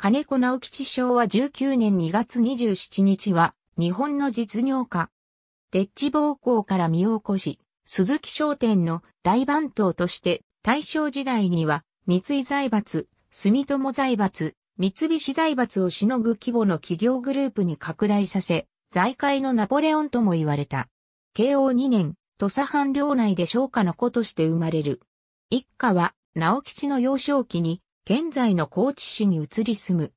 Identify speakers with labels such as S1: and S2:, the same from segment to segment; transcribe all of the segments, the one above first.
S1: 金子直吉昭和19年2月27日は、日本の実業家。デッチ暴行から身を起こし、鈴木商店の大番頭として、大正時代には、三井財閥、住友財閥、三菱財閥をしのぐ規模の企業グループに拡大させ、財界のナポレオンとも言われた。慶応2年、土佐藩領内で商家の子として生まれる。一家は、直吉の幼少期に現在の高知市に移り住む。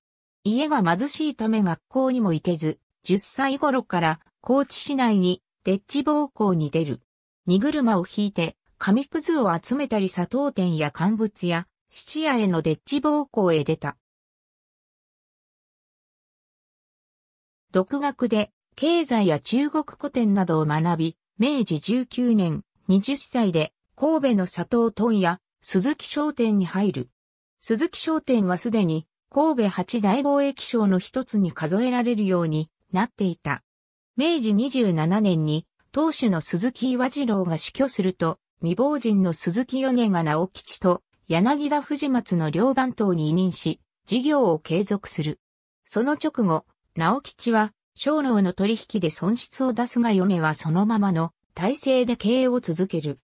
S1: 家が貧しいため学校にも行けず、10歳頃から高知市内にデッチ暴行に出る。荷車を引いて、紙くずを集めたり砂糖店や乾物や、質屋へのデッチ暴行へ出た。独学で経済や中国古典などを学び、明治19年20歳で神戸の佐藤問屋、鈴木商店に入る。鈴木商店はすでに神戸八大貿易商の一つに数えられるようになっていた。明治27年に当主の鈴木岩次郎が死去すると、未亡人の鈴木米が直吉と柳田藤松の両番頭に委任し、事業を継続する。その直後、直吉は、商労の取引で損失を出すが米はそのままの体制で経営を続ける。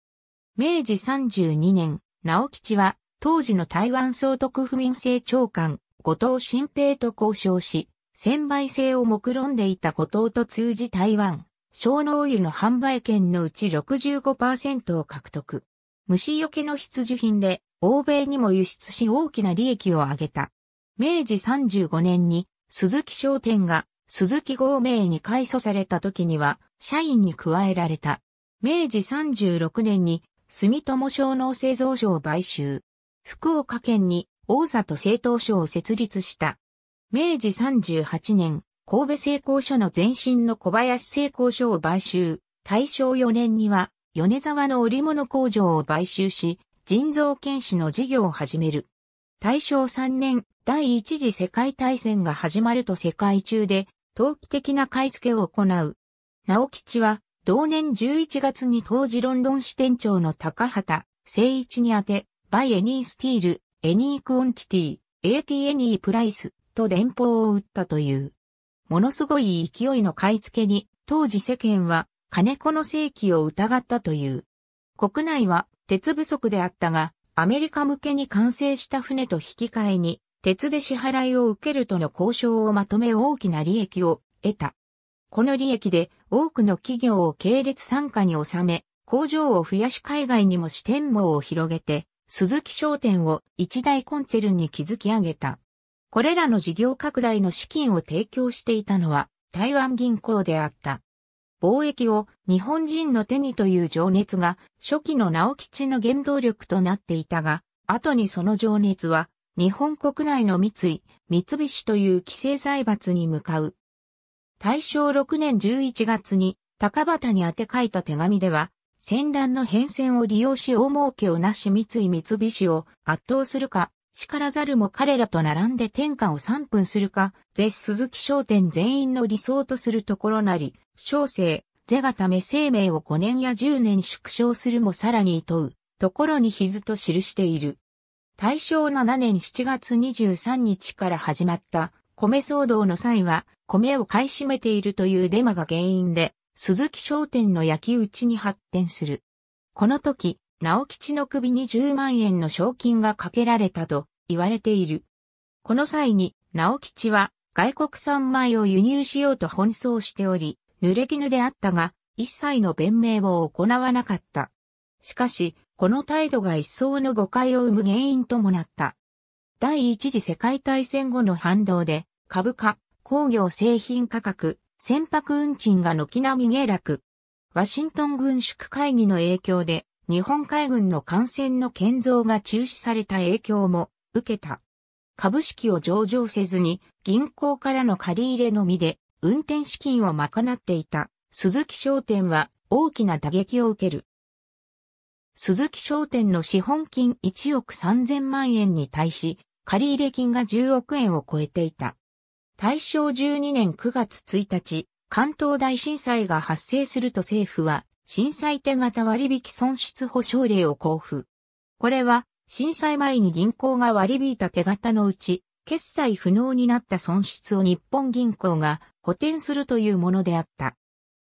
S1: 明治32年、直吉は当時の台湾総督府民政長官、後藤新平と交渉し、専売制を目論んでいた後藤と通じ台湾、小農油の販売権のうち65%を獲得。虫除けの必需品で、欧米にも輸出し大きな利益を上げた。明治35年に、鈴木商店が、鈴木合名に改祖された時には、社員に加えられた。明治36年に、住友商農製造所を買収。福岡県に大里政党所を設立した。明治38年、神戸製鋼所の前身の小林製鋼所を買収。大正4年には、米沢の織物工場を買収し、人造剣士の事業を始める。大正3年、第一次世界大戦が始まると世界中で、陶器的な買い付けを行う。直吉は、同年11月に当時ロンドン支店長の高畑、誠一に宛て、by any steel, any quantity, at any price と電報を打ったという。ものすごい勢いの買い付けに、当時世間は金子の正規を疑ったという。国内は鉄不足であったが、アメリカ向けに完成した船と引き換えに、鉄で支払いを受けるとの交渉をまとめ大きな利益を得た。この利益で多くの企業を系列参加に収め、工場を増やし海外にも支店網を広げて、鈴木商店を一大コンツェルンに築き上げた。これらの事業拡大の資金を提供していたのは台湾銀行であった。貿易を日本人の手にという情熱が初期の直吉の原動力となっていたが、後にその情熱は日本国内の三井、三菱という規制財閥に向かう。大正6年11月に高畑に宛て書いた手紙では、戦乱の変遷を利用し大儲けをなし三井三菱を圧倒するか、叱らざるも彼らと並んで天下を3分するか、ぜ鈴木商店全員の理想とするところなり、小生、是がため生命を5年や10年縮小するもさらに問う、ところに日図と記している。大正7年7月23日から始まった米騒動の際は、米を買い占めているというデマが原因で、鈴木商店の焼き打ちに発展する。この時、直吉の首に10万円の賞金がかけられたと言われている。この際に、直吉は外国産米を輸入しようと奔走しており、濡れ衣であったが、一切の弁明を行わなかった。しかし、この態度が一層の誤解を生む原因ともなった。第一次世界大戦後の反動で、株価、工業製品価格、船舶運賃が軒並み下落。ワシントン軍縮会議の影響で、日本海軍の艦船の建造が中止された影響も受けた。株式を上場せずに、銀行からの借り入れのみで、運転資金を賄っていた、鈴木商店は大きな打撃を受ける。鈴木商店の資本金1億3000万円に対し、借入金が10億円を超えていた。大正12年9月1日、関東大震災が発生すると政府は、震災手形割引損失保証令を交付。これは、震災前に銀行が割り引いた手形のうち、決済不能になった損失を日本銀行が補填するというものであった。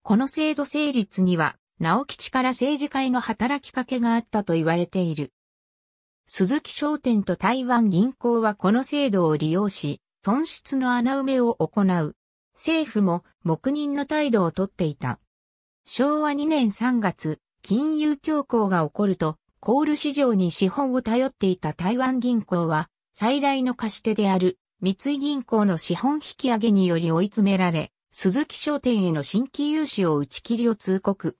S1: この制度成立には、直吉から政治への働きかけがあったと言われている。鈴木商店と台湾銀行はこの制度を利用し、損失の穴埋めを行う。政府も黙認の態度をとっていた。昭和2年3月、金融恐慌が起こると、コール市場に資本を頼っていた台湾銀行は、最大の貸し手である三井銀行の資本引き上げにより追い詰められ、鈴木商店への新規融資を打ち切りを通告。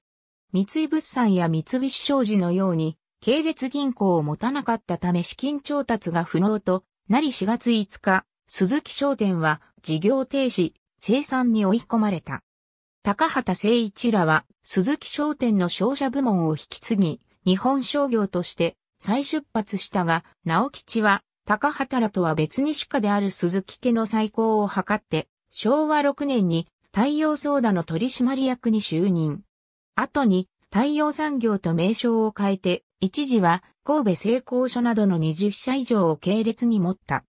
S1: 三井物産や三菱商事のように、系列銀行を持たなかったため資金調達が不能となり4月5日、鈴木商店は事業停止、生産に追い込まれた。高畑誠一らは鈴木商店の商社部門を引き継ぎ、日本商業として再出発したが、直吉は高畑らとは別に主家である鈴木家の再興を図って、昭和6年に太陽ソーダの取締役に就任。後に太陽産業と名称を変えて、一時は神戸製鋼所などの20社以上を系列に持った。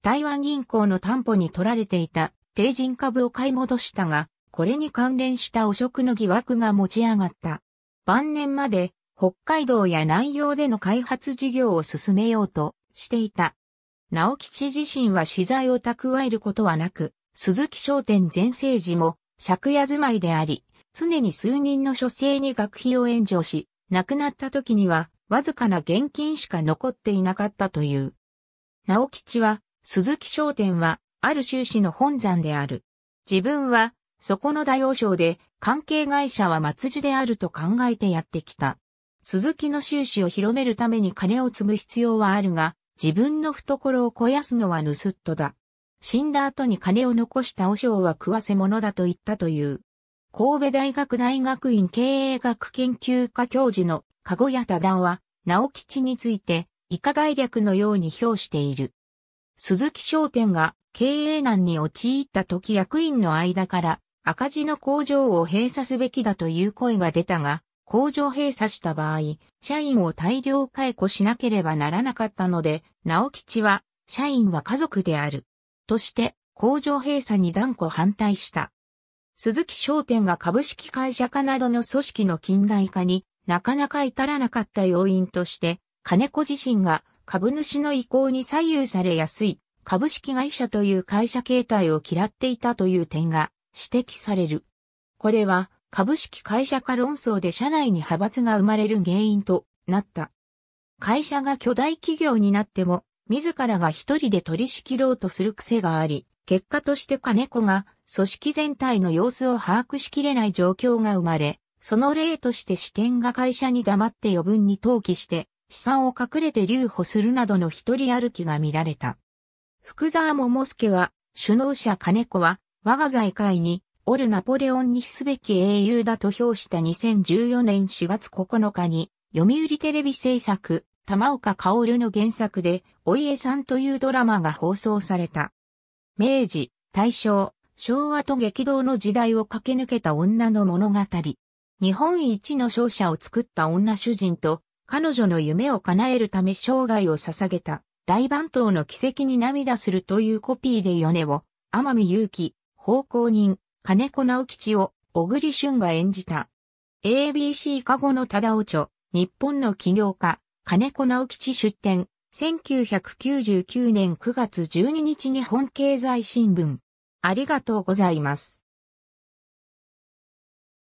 S1: 台湾銀行の担保に取られていた定人株を買い戻したが、これに関連した汚職の疑惑が持ち上がった。晩年まで北海道や南洋での開発事業を進めようとしていた。直吉自身は資材を蓄えることはなく、鈴木商店前盛時も借家住まいであり、常に数人の書生に学費を援助し、亡くなった時にはわずかな現金しか残っていなかったという。直吉は鈴木商店は、ある収支の本山である。自分は、そこの大王将で、関係会社は松字であると考えてやってきた。鈴木の収支を広めるために金を積む必要はあるが、自分の懐を肥やすのは盗っ人だ。死んだ後に金を残した和尚は食わせ者だと言ったという。神戸大学大学院経営学研究科教授の籠谷忠段は、直吉について、以下概略のように評している。鈴木商店が経営難に陥った時役員の間から赤字の工場を閉鎖すべきだという声が出たが、工場閉鎖した場合、社員を大量解雇しなければならなかったので、直吉は、社員は家族である。として、工場閉鎖に断固反対した。鈴木商店が株式会社化などの組織の近代化になかなか至らなかった要因として、金子自身が株主の意向に左右されやすい株式会社という会社形態を嫌っていたという点が指摘される。これは株式会社化論争で社内に派閥が生まれる原因となった。会社が巨大企業になっても自らが一人で取り仕切ろうとする癖があり、結果として金子が組織全体の様子を把握しきれない状況が生まれ、その例として視点が会社に黙って余分に投機して、資産を隠れて留保するなどの一人歩きが見られた。福沢桃介は、首脳者金子は、我が財界に、オルナポレオンにすべき英雄だと評した2014年4月9日に、読売テレビ制作、玉岡薫の原作で、お家さんというドラマが放送された。明治、大正、昭和と激動の時代を駆け抜けた女の物語。日本一の勝者を作った女主人と、彼女の夢を叶えるため生涯を捧げた大番頭の奇跡に涙するというコピーで米を、天海祐希、奉公人、金子直吉を、小栗旬が演じた。ABC 加護の忠尾著、日本の起業家、金子直吉出展、1999年9月12日日本経済新聞。ありがとうございます。